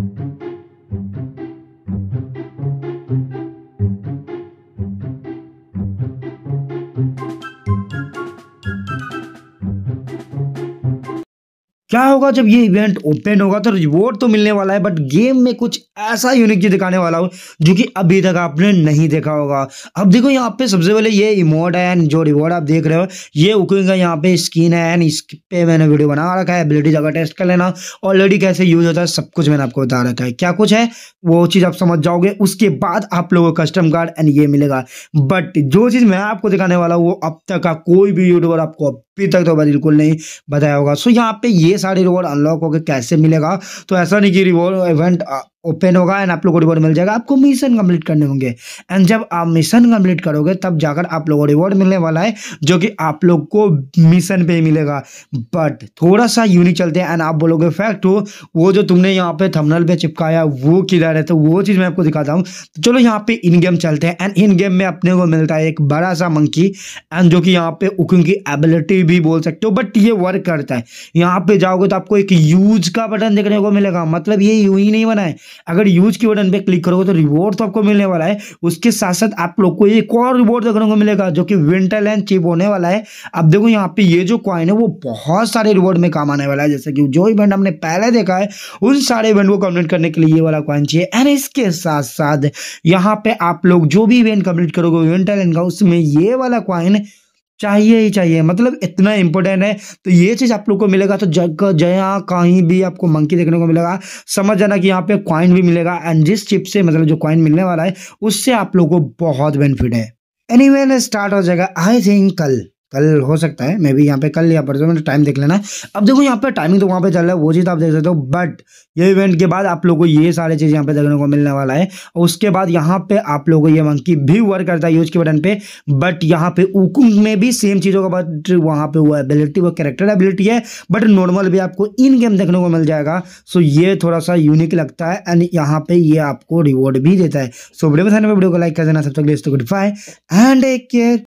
Thank you. क्या होगा जब ये इवेंट ओपन होगा तो रिवॉर्ड तो मिलने वाला है बट गेम में कुछ ऐसा यूनिक चीज दिखाने वाला हो जो कि अभी तक आपने नहीं देखा होगा अब देखो यहाँ पे सबसे पहले ये इमोट है एंड जो रिवॉर्ड आप देख रहे हो ये उकिंग का यहाँ पे स्किन है एंड इस पे मैंने वीडियो बना रखा है एबिलिटीज अगर टेस्ट कर लेना ऑलरेडी कैसे यूज होता है सब कुछ मैंने आपको बता रखा है क्या कुछ है वो चीज़ आप समझ जाओगे उसके बाद आप लोगों को कस्टम कार्ड एंड ये मिलेगा बट जो चीज़ मैं आपको दिखाने वाला हूँ वो अब तक का कोई भी यूट्यूबर आपको अभी तक तो बिल्कुल नहीं बताया होगा सो यहाँ पे ये सारे रिवॉर्ड अनलॉक होकर कैसे मिलेगा तो ऐसा नहीं कि रिवॉर्ड इवेंट ओपन होगा एंड आप लोगों को रिवॉर्ड मिल जाएगा आपको मिशन कंप्लीट करने होंगे एंड जब आप मिशन कंप्लीट करोगे तब जाकर आप लोगों को रिवॉर्ड मिलने वाला है जो कि आप लोग को मिशन पे ही मिलेगा बट थोड़ा सा यूनिक चलते हैं एंड आप बोलोगे फैक्ट हो वो जो तुमने यहाँ पे थमनल पे चिपकाया वो किधर है तो वो चीज़ मैं आपको दिखाता हूँ तो चलो यहाँ पे इन गेम चलते हैं एंड इन गेम में अपने को मिलता है एक बड़ा सा मंकी एंड जो कि यहाँ पे कुकिंग की एबिलिटी भी बोल सकते हो बट ये वर्क करता है यहाँ पे जाओगे तो आपको एक यूज का बटन देखने को मिलेगा मतलब ये यू ही नहीं बनाए अगर यूज की बटन पे क्लिक करोगे तो रिवॉर्ड तो आपको मिलने वाला है उसके साथ साथ आप लोग को एक और रिवॉर्ड देखने को मिलेगा जो कि लैंड चिप होने वाला है अब देखो यहाँ पे ये जो कॉइन है वो बहुत सारे रिवॉर्ड में काम आने वाला है जैसे कि जो इवेंट हमने पहले देखा है उन सारे इवेंट को कम्प्लीट करने के लिए ये वाला कॉइन चाहिए एंड इसके साथ साथ यहाँ पे आप लोग जो भी इवेंट कम्प्लीट करोगे विंटरलैंड का उसमें ये वाला कॉइन चाहिए ही चाहिए मतलब इतना इंपॉर्टेंट है तो ये चीज़ आप लोग को मिलेगा तो जग जया कहीं भी आपको मंकी देखने को मिलेगा समझ जाना कि यहाँ पे कॉइन भी मिलेगा एंड जिस चिप से मतलब जो कॉइन मिलने वाला है उससे आप लोग को बहुत बेनिफिट है एनी anyway, स्टार्ट हो जाएगा आई थिंक कल कल हो सकता है मे भी यहाँ पे कल या परसों में टाइम देख लेना अब देखो यहाँ पे टाइमिंग तो वहाँ पे चल रहा है वो चीज़ तो आप देख सकते हो बट ये इवेंट के बाद आप लोगों को ये सारे चीज़ यहाँ पे देखने को मिलने वाला है और उसके बाद यहाँ पे आप लोगों को ये मंकी भी वर्क करता है यूज के बटन पे बट यहाँ पे उकुंग में भी सेम चीज़ों का बट वहाँ पे वो एबिलिटी वो कैरेक्टर एबिलिटी है बट नॉर्मल भी आपको इन गेम देखने को मिल जाएगा सो ये थोड़ा सा यूनिक लगता है एंड यहाँ पे ये आपको रिवॉर्ड भी देता है सो वीडियो बताने तो वीडियो को लाइक कर देना सबसे goodbye and take care